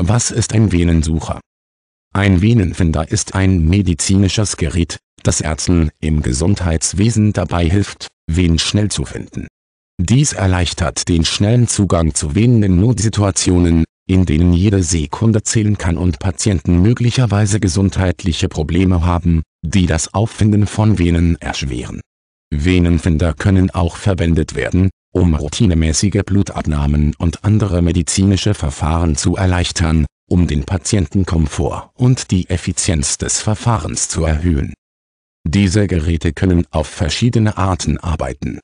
Was ist ein Venensucher? Ein Venenfinder ist ein medizinisches Gerät, das Ärzten im Gesundheitswesen dabei hilft, Venen schnell zu finden. Dies erleichtert den schnellen Zugang zu Venen in Notsituationen, in denen jede Sekunde zählen kann und Patienten möglicherweise gesundheitliche Probleme haben, die das Auffinden von Venen erschweren. Venenfinder können auch verwendet werden, um routinemäßige Blutabnahmen und andere medizinische Verfahren zu erleichtern, um den Patientenkomfort und die Effizienz des Verfahrens zu erhöhen. Diese Geräte können auf verschiedene Arten arbeiten.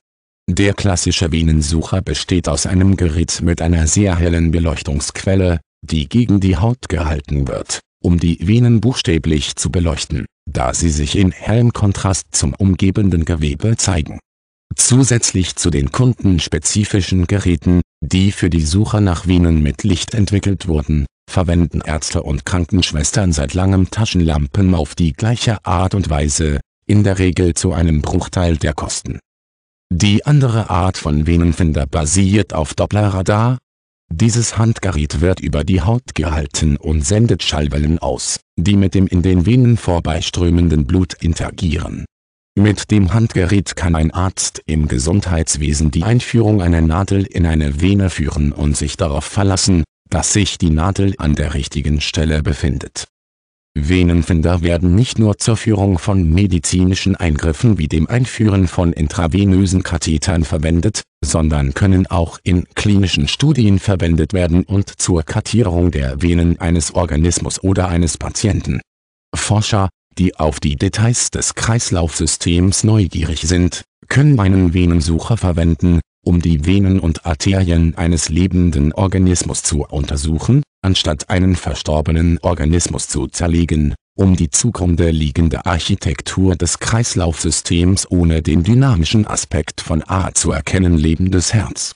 Der klassische Venensucher besteht aus einem Gerät mit einer sehr hellen Beleuchtungsquelle, die gegen die Haut gehalten wird, um die Venen buchstäblich zu beleuchten, da sie sich in hellem Kontrast zum umgebenden Gewebe zeigen Zusätzlich zu den kundenspezifischen Geräten, die für die Suche nach Venen mit Licht entwickelt wurden, verwenden Ärzte und Krankenschwestern seit langem Taschenlampen auf die gleiche Art und Weise, in der Regel zu einem Bruchteil der Kosten. Die andere Art von Venenfinder basiert auf Dopplerradar. Dieses Handgerät wird über die Haut gehalten und sendet Schallwellen aus, die mit dem in den Venen vorbeiströmenden Blut interagieren mit dem Handgerät kann ein Arzt im Gesundheitswesen die Einführung einer Nadel in eine Vene führen und sich darauf verlassen, dass sich die Nadel an der richtigen Stelle befindet. Venenfinder werden nicht nur zur Führung von medizinischen Eingriffen wie dem Einführen von intravenösen Kathetern verwendet, sondern können auch in klinischen Studien verwendet werden und zur Kartierung der Venen eines Organismus oder eines Patienten. Forscher die auf die Details des Kreislaufsystems neugierig sind, können einen Venensucher verwenden, um die Venen und Arterien eines lebenden Organismus zu untersuchen, anstatt einen verstorbenen Organismus zu zerlegen, um die zugrunde liegende Architektur des Kreislaufsystems ohne den dynamischen Aspekt von A zu erkennen lebendes Herz.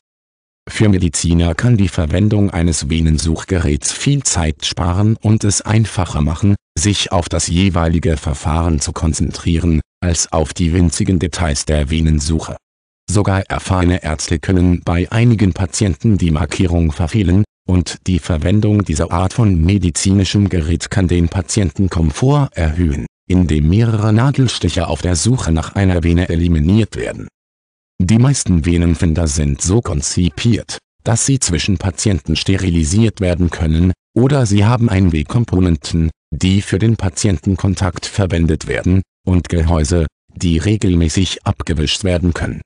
Für Mediziner kann die Verwendung eines Venensuchgeräts viel Zeit sparen und es einfacher machen, sich auf das jeweilige Verfahren zu konzentrieren, als auf die winzigen Details der Venensuche. Sogar erfahrene Ärzte können bei einigen Patienten die Markierung verfehlen, und die Verwendung dieser Art von medizinischem Gerät kann den Patientenkomfort erhöhen, indem mehrere Nadelstiche auf der Suche nach einer Vene eliminiert werden. Die meisten Venenfinder sind so konzipiert, dass sie zwischen Patienten sterilisiert werden können, oder sie haben ein Einwegkomponenten, die für den Patientenkontakt verwendet werden, und Gehäuse, die regelmäßig abgewischt werden können.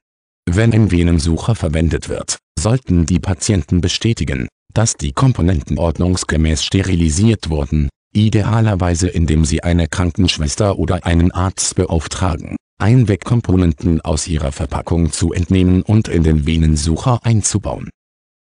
Wenn ein Venensucher verwendet wird, sollten die Patienten bestätigen, dass die Komponenten ordnungsgemäß sterilisiert wurden, idealerweise indem sie eine Krankenschwester oder einen Arzt beauftragen, Einwegkomponenten aus ihrer Verpackung zu entnehmen und in den Venensucher einzubauen